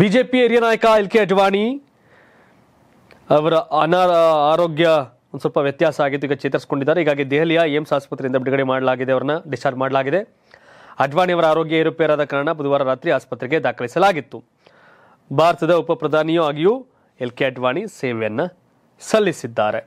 BJP ಹಿರಿಯ ನಾಯಕ L K Advani ಅವರ ಅನಾರ ಆರೋಗ್ಯ ಒಂದು ಸ್ವಲ್ಪ ವ್ಯತ್ಯಾಸ ಆಗಿತ್ತು ಈಗ ಚೇತರಿಸಿಕೊಂಡಿದ್ದಾರೆ ಹೀಗಾಗಿ ದೆಹಲಿಯ ಏಮ್ಸ್ ಆಸ್ಪತ್ರೆಯಿಂದ ಬಿಡುಗಡೆ ಮಾಡಲಾಗಿದೆ ಅವರನ್ನ ಡಿಸ್ಚಾರ್ಜ್ ಮಾಡಲಾಗಿದೆ ಅಡ್ವಾಣಿ ಅವರ ಆರೋಗ್ಯ ಏರುಪೇರಾದ ಕಾರಣ ಬುಧವಾರ ರಾತ್ರಿ ಆಸ್ಪತ್ರೆಗೆ ದಾಖಲಿಸಲಾಗಿತ್ತು ಭಾರತದ ಉಪ ಪ್ರಧಾನಿಯೂ ಆಗಿಯೂ ಎಲ್ ಕೆ ಅಡ್ವಾಣಿ ಸೇವೆಯನ್ನು ಸಲ್ಲಿಸಿದ್ದಾರೆ